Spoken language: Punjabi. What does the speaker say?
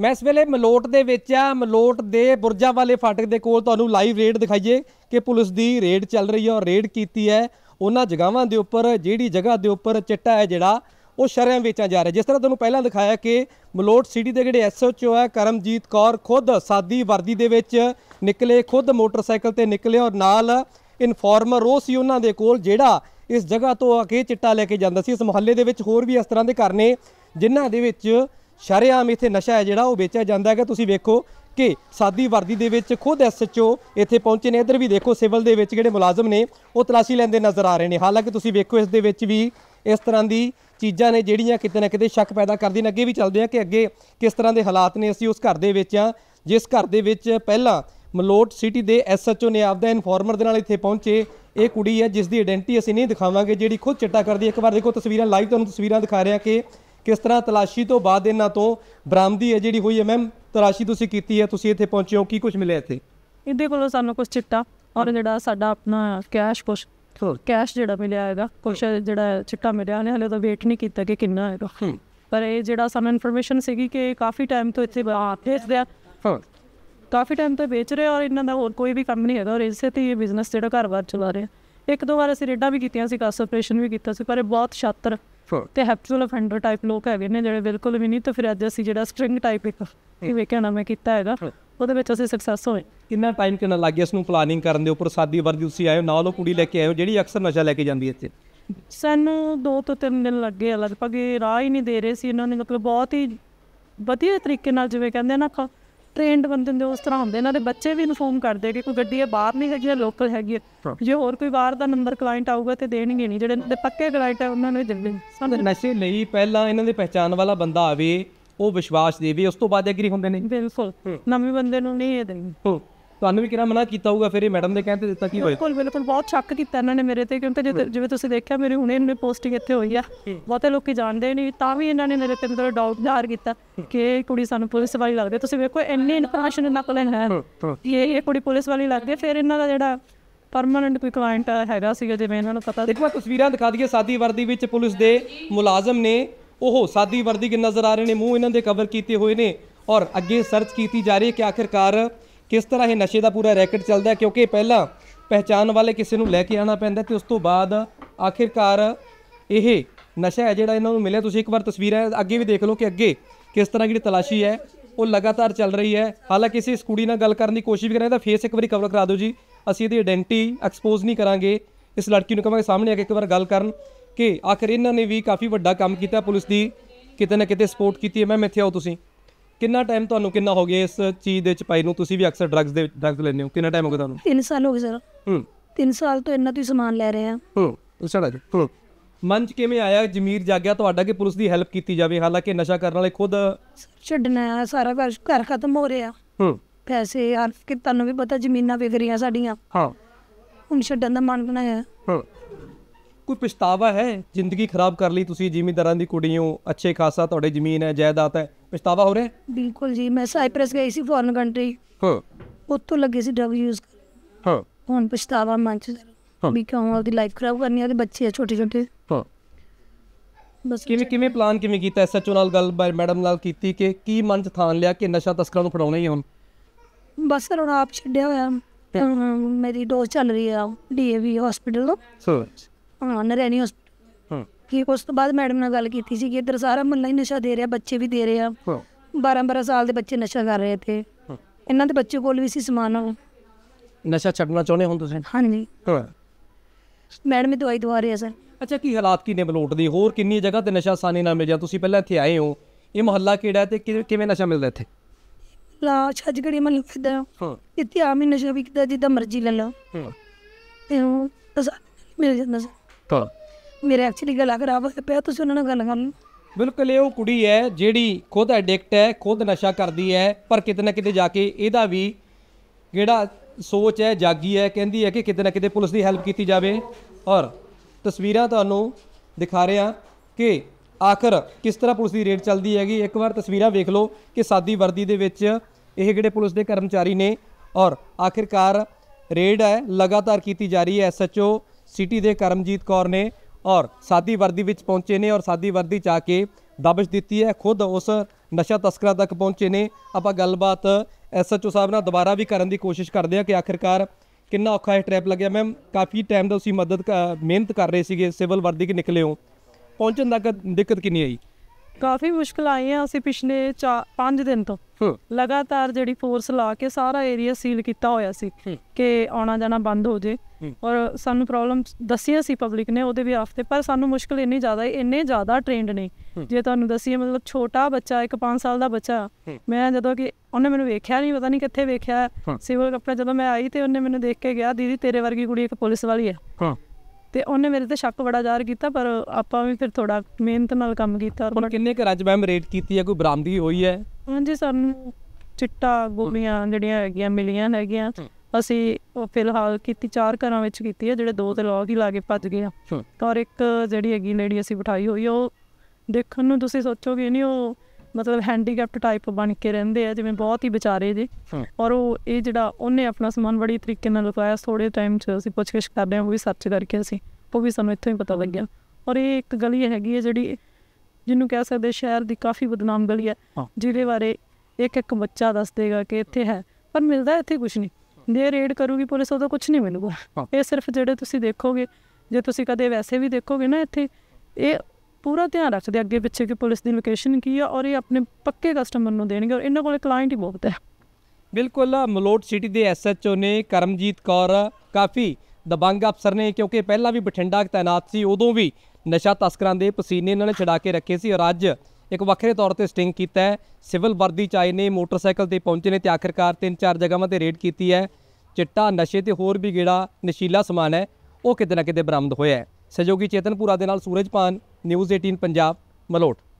ਮੈਂ ਇਸ ਵੇਲੇ ਮਲੋਟ ਦੇ ਵਿੱਚ ਆ ਮਲੋਟ ਦੇ ਬੁਰਜਾ ਵਾਲੇ ਫਾਟਕ ਦੇ ਕੋਲ ਤੁਹਾਨੂੰ ਲਾਈਵ ਰੇਡ ਦਿਖਾਈਏ ਕਿ ਪੁਲਿਸ ਦੀ ਰੇਡ ਚੱਲ ਰਹੀ ਹੈ ਔਰ ਰੇਡ ਕੀਤੀ ਹੈ ਉਹਨਾਂ ਜਗਾਵਾਂ ਦੇ ਉੱਪਰ ਜਿਹੜੀ ਜਗ੍ਹਾ ਦੇ ਉੱਪਰ ਚਿੱਟਾ ਹੈ ਜਿਹੜਾ ਉਹ ਸ਼ਰਿਆਂ ਵੇਚਾਂ ਜਾ ਰਿਹਾ ਜਿਸ ਤਰ੍ਹਾਂ ਤੁਹਾਨੂੰ ਪਹਿਲਾਂ ਦਿਖਾਇਆ ਕਿ ਮਲੋਟ ਸਿਟੀ ਦੇ ਜਿਹੜੇ ਐਸਐਚਓ ਹੈ ਕਰਮਜੀਤ ਕੌਰ ਖੁਦ ਸਾਦੀ ਵਰਦੀ ਦੇ ਵਿੱਚ ਨਿਕਲੇ ਖੁਦ ਮੋਟਰਸਾਈਕਲ ਤੇ ਨਿਕਲੇ ਔਰ ਨਾਲ ਇਨਫਾਰਮਰ ਉਹ ਸੀ ਉਹਨਾਂ ਦੇ ਕੋਲ ਜਿਹੜਾ ਇਸ ਜਗ੍ਹਾ ਤੋਂ ਆ ਕੇ ਚਿੱਟਾ ਲੈ ਕੇ ਜਾਂਦਾ ਸੀ ਇਸ ਮੁਹੱਲੇ ਦੇ ਵਿੱਚ ਹੋਰ ਵੀ ਇਸ ਤਰ੍ਹਾਂ ਦੇ ਘਰ ਨੇ ਜਿਨ੍ਹਾਂ ਦੇ ਵਿੱਚ ਸ਼ਰਿਆਮ ਇੱਥੇ ਨਸ਼ਾ ਹੈ ਜਿਹੜਾ ਉਹ ਵੇਚਿਆ ਜਾਂਦਾ ਹੈਗਾ ਤੁਸੀਂ ਵੇਖੋ ਕਿ ਸਾਦੀ ਵਰਦੀ ਦੇ ਵਿੱਚ ਖੁਦ ਐਸਐਚਓ ਇੱਥੇ ਪਹੁੰਚੇ ਨੇ ਇਧਰ ਵੀ ਦੇਖੋ ਸਿਵਲ ਦੇ ਵਿੱਚ ਜਿਹੜੇ ਮੁਲਾਜ਼ਮ ਨੇ ਉਹ ਤਲਾਸ਼ੀ ਲੈਂਦੇ ਨਜ਼ਰ ਆ ਰਹੇ ਨੇ ਹਾਲਾਂਕਿ ਤੁਸੀਂ ਵੇਖੋ ਇਸ ਦੇ ਵਿੱਚ ਵੀ ਇਸ ਤਰ੍ਹਾਂ ਦੀ ਚੀਜ਼ਾਂ ਨੇ ਜਿਹੜੀਆਂ ਕਿਤੇ ਨਾ ਕਿਤੇ ਸ਼ੱਕ ਪੈਦਾ ਕਰਦੀਆਂ ਅੱਗੇ ਵੀ ਚੱਲਦੇ ਆ ਕਿ ਅੱਗੇ ਕਿਸ ਤਰ੍ਹਾਂ ਦੇ ਹਾਲਾਤ ਨੇ ਅਸੀਂ ਉਸ ਘਰ ਦੇ ਵਿੱਚ ਆ ਜਿਸ ਘਰ ਦੇ ਵਿੱਚ ਪਹਿਲਾਂ ਮਲੋਟ ਸਿਟੀ ਦੇ ਐਸਐਚਓ ਨੇ ਆਪਦਾ ਇਨਫਾਰਮਰ ਦੇ ਨਾਲ ਇੱਥੇ ਪਹੁੰਚੇ ਇਹ ਕੁੜੀ ਹੈ ਜਿਸ ਦੀ ਆਇਡੈਂਟੀ ਅਸੀਂ ਨਹੀਂ ਦਿਖਾਵਾਂਗੇ ਜਿਹੜੀ ਖੁਦ ਚਿੱਟਾ ਕਰਦੀ ਇੱਕ ਵਾਰ ਦੇਖੋ ਤਸਵੀਰਾਂ ਲਾਈਵ ਤੁਹਾਨੂੰ ਤਸਵੀਰਾਂ ਦਿਖਾ ਰਿਹਾ ਕਿ ਕਿਸ ਤਰ੍ਹਾਂ ਤਲਾਸ਼ੀ ਤੋਂ ਬਾਅਦ ਇਹਨਾਂ ਤੋਂ ਬਰਾਮਦੀ ਹੈ ਜਿਹੜੀ ਹੋਈ ਹੈ ਮੈਮ ਤਲਾਸ਼ੀ ਤੁਸੀਂ ਕੀਤੀ ਹੈ ਤੁਸੀਂ ਇੱਥੇ ਪਹੁੰਚੇ ਹੋ ਕੀ ਕੁਝ ਮਿਲਿਆ ਇੱਥੇ ਇਹਦੇ ਕੋਲੋਂ ਸਾਨੂੰ ਕੁਝ ਚਿੱਟਾ ਔਰ ਜਿਹੜਾ ਸਾਡਾ ਆਪਣਾ ਕੈਸ਼ ਕੁਝ ਕੈਸ਼ ਜਿਹੜਾ ਮਿਲਿਆ ਹੈਗਾ ਕੁਝ ਜਿਹੜਾ ਚਿੱਟਾ ਮਿਲਿਆ ਨੇ ਹਲੇ ਤਾਂ ਵੇਟ ਨਹੀਂ ਕੀਤਾ ਕਿ ਕਿੰਨਾ ਹੈਗਾ ਪਰ ਇਹ ਜਿਹੜਾ ਸਾਨੂੰ ਇਨਫੋਰਮੇਸ਼ਨ ਸੀਗੀ ਕਿ ਕਾਫੀ ਟਾਈਮ ਤੋਂ ਇੱਥੇ ਭੇਜਦੇ ਆ ਕਾਫੀ ਟਾਈਮ ਤੋਂ ਵੇਚ ਰਹੇ ਔਰ ਇਹਨਾਂ ਦਾ ਹੋਰ ਕੋਈ ਵੀ ਕੰਮ ਨਹੀਂ ਹੈਗਾ ਔਰ ਇਸੇ ਤੇ ਇਹ ਬਿਜ਼ਨਸ ਜਿਹੜਾ ਘਰ-ਬਾਰ ਚਲਾ ਰਹੇ ਇੱਕ ਦੋ ਵਾਰ ਅਸੀਂ ਰੇਡਾਂ ਵੀ ਕੀਤੀਆਂ ਸੀ ਕਸ ਆਪਰੇਸ਼ਨ ਵੀ ਕੀਤਾ ਸੀ ਪਰ ਇਹ ਬਹੁਤ ਛਾਤਰ ਤੇ ਹੈਪਚੁਅਲ ਅਫੈਂਡਰ ਟਾਈਪ ਲੋਕ ਹੈਗੇ ਨੇ ਜਿਹੜੇ ਬਿਲਕੁਲ ਵੀ ਨਹੀਂ ਤਾਂ ਫਿਰ ਅੱਜ ਅਸੀਂ ਜਿਹੜਾ ਸਟ੍ਰਿੰਗ ਟਾਈਪ ਇੱਕ ਇਹ ਵੇਖਣਾ ਮੈਂ ਕੀਤਾ ਹੈਗਾ ਉਹਦੇ ਵਿੱਚ ਅਸੀਂ ਸਕਸੈਸ ਹੋਏ ਕਿੰਨਾ ਟਾਈਮ ਕਿੰਨਾ ਲੱਗ ਗਿਆ ਇਸ ਨੂੰ ਪਲਾਨਿੰਗ ਕਰਨ ਦੇ ਉੱਪਰ ਸਾਦੀ ਵਰਦੀ ਤੁਸੀਂ ਆਏ ਨਾਲ ਉਹ ਕੁੜੀ ਲੈ ਕੇ ਆਏ ਜਿਹੜੀ ਅਕਸਰ ਨਸ਼ਾ ਲੈ ਕੇ ਜਾਂਦੀ ਇੱਥੇ ਸਾਨੂੰ 2 ਤੋਂ 3 ਦਿਨ ਲੱਗੇ ਲਗਭਗ ਰਾਹ ਹੀ ਨਹੀਂ ਦੇ ਰਹੇ ਸੀ ਇਹਨਾਂ ਨੇ ਮਤਲਬ ਬਹੁਤ ਹੀ ਵਧੀਆ ਤਰੀਕੇ ਨਾਲ ਜਿਵੇਂ ਕਹਿੰਦੇ ਨਾ ਟ੍ਰੇਨਡ ਬੰਦੇ ਹੁੰਦੇ ਉਸ ਤਰ੍ਹਾਂ ਹੁੰਦੇ ਇਹਨਾਂ ਦੇ ਬੱਚੇ ਵੀ ਇਨਫੋਰਮ ਕਰਦੇ ਕਿ ਕੋਈ ਗੱਡੀ ਹੈ ਬਾਹਰ ਨਹੀਂ ਹੈਗੀ ਲੋਕਲ ਹੈਗੀ ਹੈ। ਜੇ ਹੋਰ ਕੋਈ ਬਾਹਰ ਦਾ ਨੰਬਰ ਕਲਾਇੰਟ ਆਊਗਾ ਤੇ ਦੇਣਗੇ ਨਹੀਂ ਜਿਹੜੇ ਦੇ ਪੱਕੇ ਕਲਾਇੰਟ ਹੈ ਉਹਨਾਂ ਨੂੰ ਦਿੰਦੇ ਸਾਨੂੰ ਮੈਸੇਜ ਲਈ ਪਹਿਲਾਂ ਇਹਨਾਂ ਦੇ ਪਛਾਣ ਵਾਲਾ ਬੰਦਾ ਆਵੇ ਉਹ ਵਿਸ਼ਵਾਸ ਦੇਵੇ ਉਸ ਤੋਂ ਬਾਅਦ ਐਗਰੀ ਹੁੰਦੇ ਨੇ ਬਿਲਕੁਲ ਨਵੇਂ ਬੰਦੇ ਨੂੰ ਨਹੀਂ ਇਹ ਦੇਣਗੇ ਹੂੰ ਤੁਹਾਨੂੰ ਵੀ ਕਿਹੜਾ ਮਨਾ ਕੀਤਾ ਹੋਊਗਾ ਫਿਰ ਇਹ ਮੈਡਮ ਦੇ ਕਹਿੰਦੇ ਦਿੱਤਾ ਕੀ ਹੋਇਆ ਬਿਲਕੁਲ ਬਿਲਕੁਲ ਬਹੁਤ ਸ਼ੱਕ ਕੀਤਾ ਇਹਨਾਂ ਨੇ ਮੇਰੇ ਤੇ ਕਿਉਂਕਿ ਜਿਵੇਂ- ਤੁਸੀਂ ਦੇਖਿਆ ਮੇਰੇ ਹੁਣੇ ਨੇ ਪੋਸਟਿੰਗ ਇੱਥੇ ਹੋਈ ਆ ਬਹੁਤੇ ਲੋਕੀ ਜਾਣਦੇ ਨਹੀਂ ਤਾਂ ਵੀ ਇਹਨਾਂ ਨੇ ਮੇਰੇ ਤੇ ਮਤਲਬ ਡਾਊਟ ਜ਼ਾਹਰ ਕੀਤਾ ਕਿ ਇਹ ਕੁੜੀ ਸਾਨੂੰ ਪੁਲਿਸ ਵਾਲੀ ਲੱਗਦੀ ਤੁਸੀਂ ਵੇਖੋ ਇੰਨੀ ਇਨਫੋਰਮੇਸ਼ਨ ਇਹਨਾਂ ਕੋਲ ਹੈ ਇਹ ਇਹ ਕੁੜੀ ਪੁਲਿਸ ਵਾਲੀ ਲੱਗਦੀ ਫਿਰ ਇਹਨਾਂ ਦਾ ਜਿਹੜਾ ਪਰਮਨੈਂਟ ਕੋਈ ਕਲਾਇੰਟ ਹੈਗਾ ਸੀਗਾ ਜਿਵੇਂ ਇਹਨਾਂ ਨੂੰ ਪਤਾ ਦੇਖੋ ਵਾਰ ਤਸਵੀਰਾਂ ਦਿਖਾ ਦਈਏ ਸਾਦੀ ਵਰਦੀ ਵਿੱਚ ਪੁਲਿਸ ਦੇ ਮੁਲਾਜ਼ਮ ਨੇ ਉਹ ਸਾਦੀ ਵਰਦੀ ਕਿ ਨਜ਼ਰ ਆ ਰਹੇ ਨੇ ਮੂੰਹ ਇਹਨਾਂ ਦੇ ਕਵਰ ਕੀਤੇ ਹੋਏ ਨੇ ਔਰ ਅੱਗੇ ਸਰਚ ਕੀਤੀ ਜਾ ਰਹੀ ਹੈ ਕਿ ਆਖਿਰਕਾਰ ਕਿਸ ਤਰ੍ਹਾਂ ਇਹ ਨਸ਼ੇ ਦਾ ਪੂਰਾ ਰੈਕਟ ਚੱਲਦਾ ਕਿਉਂਕਿ ਪਹਿਲਾਂ ਪਹਿਚਾਨ ਵਾਲੇ ਕਿਸੇ ਨੂੰ ਲੈ ਕੇ ਆਣਾ ਪੈਂਦਾ ਤੇ ਉਸ ਤੋਂ ਬਾਅਦ ਆਖਿਰਕਾਰ ਇਹ ਨਸ਼ਾ ਹੈ ਜਿਹੜਾ ਇਹਨਾਂ ਨੂੰ ਮਿਲਿਆ ਤੁਸੀਂ ਇੱਕ ਵਾਰ ਤਸਵੀਰਾਂ ਅੱਗੇ ਵੀ ਦੇਖ ਲਓ ਕਿ ਅੱਗੇ ਕਿਸ ਤਰ੍ਹਾਂ ਜਿਹੜੀ ਤਲਾਸ਼ੀ ਹੈ ਉਹ ਲਗਾਤਾਰ ਚੱਲ ਰਹੀ ਹੈ ਹਾਲਾਂਕਿ ਅਸੀਂ ਇਸ ਕੁੜੀ ਨਾਲ ਗੱਲ ਕਰਨ ਦੀ ਕੋਸ਼ਿਸ਼ ਵੀ ਕਰ ਹਾਂ ਤਾਂ ਫੇਸ ਇੱਕ ਵਾਰੀ ਕਵਰ ਕਰਾ ਦਿਓ ਜੀ ਅਸੀਂ ਇਹਦੀ ਆਇਡੈਂਟੀ ਐਕਸਪੋਜ਼ ਨਹੀਂ ਕਰਾਂਗੇ ਇਸ ਲੜਕੀ ਨੂੰ ਕਹਾਂਗੇ ਸਾਹਮਣੇ ਆ ਕੇ ਇੱਕ ਵਾਰ ਗੱਲ ਕਰਨ ਕਿ ਆਖਰ ਇਹਨਾਂ ਨੇ ਵੀ ਕਾਫੀ ਵੱਡਾ ਕੰਮ ਕੀਤਾ ਪੁਲਿਸ ਦੀ ਕਿਤੇ ਨਾ ਕਿਤੇ ਸਪੋਰਟ ਕੀਤੀ ਹੈ ਮੈਂ ਇੱਥੇ ਆਓ ਤੁਸੀਂ ਕਿੰਨਾ ਟਾਈਮ ਤੁਹਾਨੂੰ ਕਿੰਨਾ ਹੋ ਗਿਆ ਇਸ ਚੀਜ਼ ਦੇ ਚਪਾਈ ਨੂੰ ਤੁਸੀਂ ਵੀ ਅਕਸਰ ਡਰੱਗਸ ਦੇ ਡਰੱਗਸ ਲੈਂਦੇ ਹੋ ਕਿੰਨਾ ਟਾਈਮ ਹੋ ਗਿਆ ਤੁਹਾਨੂੰ 3 ਸਾਲ ਹੋ ਗਏ ਸਰ ਹੂੰ 3 ਸਾਲ ਤੋਂ ਇੰਨਾ ਤੁਸੀਂ ਸਮਾਨ ਲੈ ਰਹੇ ਆ ਹੂੰ ਉਸ ਜੀ ਹੂੰ ਮਨ ਚ ਕਿਵੇਂ ਆਇਆ ਜ਼ਮੀਰ ਜਾਗਿਆ ਤੁਹਾਡਾ ਕਿ ਪੁਲਿਸ ਦੀ ਹੈਲਪ ਕੀਤੀ ਜਾਵੇ ਹਾਲਾਂਕਿ ਨਸ਼ਾ ਕਰਨ ਵਾਲੇ ਖੁਦ ਛੱਡਣਾ ਆ ਸਾਰਾ ਘਰ ਘਰ ਖਤਮ ਹੋ ਰਿਹਾ ਹੂੰ ਪੈਸੇ ਆ ਕਿ ਤੁਹਾਨੂੰ ਵੀ ਪਤਾ ਜ਼ਮੀਨਾਂ ਵਿਕ ਰਹੀਆਂ ਸਾਡੀਆਂ ਹਾਂ ਹੁਣ ਛੱਡਣ ਦਾ ਮਨ ਬਣਾਇਆ ਹਾਂ ਕੋਈ ਪਛਤਾਵਾ ਹੈ ਜ਼ਿੰਦਗੀ ਖਰਾਬ ਕਰ ਲਈ ਤੁਸੀਂ ਜ਼ਿਮੀਦਾਰਾਂ ਦੀ ਕੁੜੀ ਹੋ ਅੱਛੇ ਖਾਸਾ ਤੁਹਾਡੇ ਜ਼ਮੀਨ ਹੈ ਜਾਇਦਾਦ ਹੈ ਪਛਤਾਵਾ ਹੋ ਰਿਹਾ ਹੈ? ਜੀ ਮੈਂ ਸਾਈਪ੍ਰਸ ਗਈ ਸੀ ਫੋਰਨ ਕੰਟਰੀ कंट्री ਹਾਂ ਉੱਥੋਂ ਲੱਗੇ ਸੀ ਡਰਗ ਯੂਜ਼ ਹਾਂ ਹੁਣ ਪਛਤਾਵਾ ਮਨ ਚ ਵੀ ਕਿਉਂ ਦੀ ਲਾਈਫ ਖਰਾਬ ਕਰਨੀ ਆ ਤੇ ਬੱਚੇ ਆ ਛੋਟੇ ਛੋਟੇ ਹਾਂ ਬਸ ਕਿਵੇਂ ਕਿਵੇਂ ਪਲਾਨ ਕਿਵੇਂ ਕੀਤਾ ਐਸਐਚਓ ਨਾਲ ਗੱਲ ਬਾਈ ਮੈਡਮ ਨਾਲ ਕੀਤੀ ਕਿ ਕੀ ਮਨ ਚ ਥਾਨ ਲਿਆ ਕਿ ਨਸ਼ਾ ਤਸਕਰਾਂ ਨੂੰ ਫੜਾਉਣਾ ਹੀ ਹੁਣ ਬਸ ਸਰ ਹੁਣ ਆਪ ਛੱਡਿਆ ਹੋਇਆ ਮੇਰੀ ਡੋਜ਼ ਚੱਲ ਰਹੀ ਆ ਡੀਏਵੀ ਹਸਪੀਟਲ ਤੋਂ ਸੋ ਹਾਂ ਨਰੈਣੀ ਹਸਪੀਟਲ ਕਿ ਉਸ ਤੋਂ ਬਾਅਦ ਮੈਡਮ ਨਾਲ ਗੱਲ ਕੀਤੀ ਸੀ ਕਿ ਇੱਧਰ ਸਾਰਾ ਮੁੱਲਾ ਹੀ ਨਸ਼ਾ ਦੇ ਰਿਹਾ ਬੱਚੇ ਵੀ ਦੇ ਰਹੇ ਆ 12 12 ਸਾਲ ਦੇ ਬੱਚੇ ਨਸ਼ਾ ਕਰ ਰਹੇ ਤੇ ਇਹਨਾਂ ਦੇ ਬੱਚੇ ਕੋਲ ਵੀ ਸੀ ਸਮਾਨ ਨਸ਼ਾ ਛੱਡਣਾ ਚਾਹੁੰਦੇ ਹੋ ਤੁਸੀਂ ਹਾਂਜੀ ਮੈਡਮ ਇਹ ਦਵਾਈ ਦਵਾ ਰਹੇ ਆ ਸਰ ਅੱਛਾ ਕੀ ਹਾਲਾਤ ਕੀ ਨੇ ਬਲੋਟ ਦੀ ਹੋਰ ਕਿੰਨੀ ਜਗ੍ਹਾ ਤੇ ਨਸ਼ਾ ਆਸਾਨੀ ਨਾਲ ਮਿਲ ਜਾ ਤੁਸੀਂ ਪਹਿਲਾਂ ਇੱਥੇ ਆਏ ਹੋ ਇਹ ਮੁਹੱਲਾ ਕਿਹੜਾ ਤੇ ਕਿਵੇਂ ਨਸ਼ਾ ਮਿਲਦਾ ਇੱਥੇ ਲਾ ਛੱਜਗੜੀ ਮਨ ਫਿਦਾ ਹਾਂ ਇੱਥੇ ਆਮ ਹੀ ਨਸ਼ਾ ਵਿਕਦਾ ਜਿੱਦਾਂ ਮਰਜ਼ੀ ਲੈ ਲਓ ਹਾਂ ਤੇ ਉਹ ਮਿਲ ਜਾਂਦਾ ਸਰ ਤਾਂ ਮੇਰੇ ਐਕਚੁਅਲੀ ਗਲਾ ਖਰਾਬ ਹੋਇਆ ਪਿਆ ਤੁਸੀਂ ਉਹਨਾਂ ਨਾਲ ਗੱਲ ਕਰਨ ਬਿਲਕੁਲ ਇਹ ਉਹ ਕੁੜੀ ਹੈ ਜਿਹੜੀ ਖੁਦ ਐਡਿਕਟ ਹੈ ਖੁਦ ਨਸ਼ਾ ਕਰਦੀ ਹੈ ਪਰ ਕਿਤੇ ਨਾ ਕਿਤੇ ਜਾ ਕੇ ਇਹਦਾ ਵੀ ਜਿਹੜਾ ਸੋਚ ਹੈ ਜਾਗੀ ਹੈ ਕਹਿੰਦੀ ਹੈ ਕਿ ਕਿਤੇ ਨਾ ਕਿਤੇ ਪੁਲਿਸ ਦੀ ਹੈਲਪ ਕੀਤੀ ਜਾਵੇ ਔਰ ਤਸਵੀਰਾਂ ਤੁਹਾਨੂੰ ਦਿਖਾ ਰਿਹਾ ਕਿ ਆਖਰ ਕਿਸ ਤਰ੍ਹਾਂ ਪੁਲਿਸ ਦੀ ਰੇਡ ਚੱਲਦੀ ਹੈਗੀ ਇੱਕ ਵਾਰ ਤਸਵੀਰਾਂ ਵੇਖ ਲਓ ਕਿ ਸਾਦੀ ਵਰਦੀ ਦੇ ਵਿੱਚ ਇਹ ਜਿਹੜੇ ਪੁਲਿਸ ਦੇ ਕਰਮਚਾਰੀ ਨੇ ਔਰ ਆਖਿਰਕਾਰ ਰੇਡ ਹੈ ਲਗਾਤਾਰ ਕੀਤੀ ਜਾ ਰਹੀ ਹੈ ਐਸਐਚਓ ਸਿਟੀ ਦੇ ਕਰਮਜੀਤ ਕੌਰ ਨੇ ਔਰ ਸਾਦੀ ਵਰਦੀ ਵਿੱਚ ਪਹੁੰਚੇ ਨੇ ਔਰ ਸਾਦੀ ਵਰਦੀ ਚਾ ਕੇ ਦਬਿਸ਼ ਦਿੱਤੀ ਹੈ ਖੁਦ ਉਸ ਨਸ਼ਾ ਤਸਕਰਾਂ ਤੱਕ ਪਹੁੰਚੇ ਨੇ ਆਪਾਂ ਗੱਲਬਾਤ ਐਸਐਚਓ ਸਾਹਿਬ ਨਾਲ ਦੁਬਾਰਾ ਵੀ ਕਰਨ ਦੀ ਕੋਸ਼ਿਸ਼ ਕਰਦੇ ਆ ਕਿ ਆਖਿਰਕਾਰ ਕਿੰਨਾ ਔਖਾ ਇਹ ਟ੍ਰੈਪ ਲੱਗਿਆ ਮੈਮ ਕਾਫੀ ਟਾਈਮ ਦਾ ਤੁਸੀਂ ਮਦਦ ਮਿਹਨਤ ਕਰ ਰਹੇ ਸੀਗੇ ਸਿਵਲ ਵਰਦੀ ਕਿ ਨਿਕਲੇ ਹੋ ਪਹੁੰਚਣ ਤੱਕ ਦਿੱਕਤ ਕਿੰਨੀ ਆਈ ਕਾਫੀ ਮੁਸ਼ਕਲ ਆਈ ਹੈ ਅਸੀਂ ਪਿਛਲੇ 5 ਦਿਨ ਤੋਂ ਲਗਾਤਾਰ ਜਿਹੜੀ ਫੋਰਸ ਲਾ ਕੇ ਸਾਰਾ ਏਰੀਆ ਸੀਲ ਕੀਤਾ ਹੋਇਆ ਸੀ ਕਿ ਆਉਣਾ ਜਾਣਾ ਬੰਦ ਹੋ ਜੇ ਔਰ ਸਾਨੂੰ ਪ੍ਰੋਬਲਮ ਦੱਸੀਆਂ ਸੀ ਪਬਲਿਕ ਨੇ ਉਹਦੇ ਵੀ ਆਫਤੇ ਪਰ ਸਾਨੂੰ ਮੁਸ਼ਕਲ ਇੰਨੀ ਜ਼ਿਆਦਾ ਹੈ ਇੰਨੇ ਜ਼ਿਆਦਾ ਟ੍ਰੇਨਡ ਨੇ ਜੇ ਤੁਹਾਨੂੰ ਦੱਸੀਏ ਮਤਲਬ ਛੋਟਾ ਬੱਚਾ ਇੱਕ 5 ਸਾਲ ਦਾ ਬੱਚਾ ਮੈਂ ਜਦੋਂ ਕਿ ਉਹਨੇ ਮੈਨੂੰ ਵੇਖਿਆ ਨਹੀਂ ਪਤਾ ਨਹੀਂ ਕਿੱਥੇ ਵੇਖਿਆ ਸਿਵਲ ਕੱਪੜਾ ਜਦੋਂ ਮੈਂ ਆਈ ਤੇ ਉਹਨੇ ਮੈਨੂੰ ਦੇਖ ਕੇ ਗਿਆ ਦੀਦੀ ਤੇਰੇ ਵਰਗੀ ਕੁੜੀ ਇੱਕ ਪੁਲਿਸ ਵਾਲੀ ਹੈ ਹਾਂ ਤੇ ਉਹਨੇ ਮੇਰੇ ਤੇ ਸ਼ੱਕ ਬੜਾ ਜ਼ਾਰ ਕੀਤਾ ਪਰ ਆਪਾਂ ਵੀ ਫਿਰ ਥੋੜਾ ਮਿਹਨਤ ਨਾਲ ਕੰਮ ਕੀਤਾ ਔਰ ਕਿੰਨੇ ਘਰਾਂ 'ਚ ਮੈਮ ਰੇਟ ਕੀਤੀ ਹੈ ਕੋਈ ਬਰਾਮਦੀ ਹੋਈ ਹੈ ਹਾਂਜੀ ਸਾਨੂੰ ਚਿੱਟਾ ਗੋਮੀਆਂ ਜਿਹੜੀਆਂ ਹੈਗੀਆਂ ਮਿਲੀਆਂ ਹੈਗੀਆਂ ਅਸੀਂ ਫਿਲਹਾਲ ਕੀਤੀ ਚਾਰ ਘਰਾਂ ਵਿੱਚ ਕੀਤੀ ਹੈ ਜਿਹੜੇ ਦੋ ਤੇ ਲੋਕ ਹੀ ਲਾ ਕੇ ਭੱਜ ਗਏ ਆ ਔਰ ਇੱਕ ਜਿਹੜੀ ਹੈਗੀ ਲੇਡੀ ਅਸੀਂ ਬਿਠਾਈ ਹੋਈ ਉਹ ਦੇਖਣ ਨੂੰ ਤੁਸੀਂ ਸੋਚੋਗੇ ਨਹੀਂ ਉਹ ਮਤਲਬ ਹੈਂਡੀਕੈਪਟ ਟਾਈਪ ਬਣ ਕੇ ਰਹਿੰਦੇ ਆ ਜਿਵੇਂ ਬਹੁਤ ਹੀ ਵਿਚਾਰੇ ਜੇ ਔਰ ਉਹ ਇਹ ਜਿਹੜਾ ਉਹਨੇ ਆਪਣਾ ਸਮਾਨ ਬੜੀ ਤਰੀਕੇ ਨਾਲ ਲੁਕਾਇਆ ਥੋੜੇ ਟਾਈਮ 'ਚ ਅਸੀਂ ਪੁੱਛਗਿਛ ਕਰਦੇ ਹਾਂ ਉਹ ਵੀ ਸਰਚ ਕਰਕੇ ਅਸੀਂ ਉਹ ਵੀ ਸਾਨੂੰ ਇੱਥੋਂ ਹੀ ਪਤਾ ਲੱਗਿਆ ਔਰ ਇਹ ਇੱਕ ਗਲੀ ਹੈਗੀ ਹੈ ਜਿਹੜੀ ਜਿਹਨੂੰ ਕਹਿ ਸਕਦੇ ਸ਼ਹਿਰ ਦੀ ਕਾਫੀ ਬਦਨਾਮ ਗਲੀ ਹੈ ਜਿਹਦੇ ਬਾਰੇ ਇੱਕ ਇੱਕ ਬੱਚਾ ਦੱਸ ਦੇਗਾ ਕਿ ਇੱਥੇ ਹੈ ਪਰ ਮਿਲਦਾ ਇੱਥੇ ਕੁਝ ਨਹੀਂ ਜੇ ਰੇਡ ਕਰੂਗੀ ਪੁਲਿਸ ਉਹਦਾ ਕੁਝ ਨਹੀਂ ਮਿਲੂਗਾ ਇਹ ਸਿਰਫ ਜਿਹੜੇ ਤੁਸੀਂ ਦੇਖੋਗੇ ਜੇ ਤੁਸੀਂ ਕਦੇ ਵੈਸੇ ਵੀ ਦੇਖੋਗੇ ਨਾ ਇੱਥੇ ਇਹ ਪੂਰਾ ਧਿਆਨ ਰੱਖਦੇ ਅੱਗੇ ਪਿੱਛੇ ਕਿ ਪੁਲਿਸ ਦੀ ਲੋਕੇਸ਼ਨ ਕੀ ਆ ਔਰ ਇਹ ਆਪਣੇ ਪੱਕੇ ਕਸਟਮਰ ਨੂੰ ਦੇਣਗੇ ਔਰ ਇਹਨਾਂ ਕੋਲੇ ਕਲਾਇੰਟ ਹੀ ਬਹੁਤ ਹੈ ਬਿਲਕੁਲ ਮਲੋਟ ਸਿਟੀ ਦੇ ਐਸਐਚਓ ਨੇ ਕਰਮਜੀਤ ਕੌਰ ਕਾਫੀ ਦਬੰਗ ਅਫਸਰ ਨੇ ਕਿਉਂਕਿ ਪਹਿਲਾਂ ਵੀ ਬਠਿੰਡਾ ਤਾਇਨਾਤ ਸੀ ਉਦੋਂ ਵੀ ਨਸ਼ਾ ਤਸਕਰਾਂ ਦੇ ਪਸੀਨੇ ਇਹਨਾਂ ਨੇ ਛਡਾ ਕੇ ਰੱਖੇ ਸੀ ਔਰ ਅੱਜ ਇੱਕ ਵੱਖਰੇ ਤੌਰ ਤੇ ਸਟਿੰਗ ਕੀਤਾ ਹੈ ਸਿਵਲ ਵਰਦੀ ਚਾਏ ਨੇ ਮੋਟਰਸਾਈਕਲ ਤੇ ਪਹੁੰਚੇ ਨੇ ਤੇ ਆਖਰਕਾਰ ਤਿੰਨ ਚਾਰ ਜਗ੍ਹਾਵਾਂ ਤੇ ਰੇਡ ਕੀਤੀ ਹੈ ਚਿੱਟਾ ਨਸ਼ੇ ਤੇ ਹੋਰ ਵੀ ਗੇੜਾ ਨਸ਼ੀਲਾ ਸਮਾਨ ਹੈ ਉਹ ਕਿਤੇ ਨਾ ਕਿਤੇ ਬਰਾਮਦ ਹੋਇਆ ਹੈ ਸਹਿਯੋਗੀ ਚੇਤਨਪੁਰਾ ਦੇ ਨਾਲ ਸੂਰਜਪਾਨ ਨਿਊਜ਼ 18 ਪੰਜਾਬ ਮਲੋਟ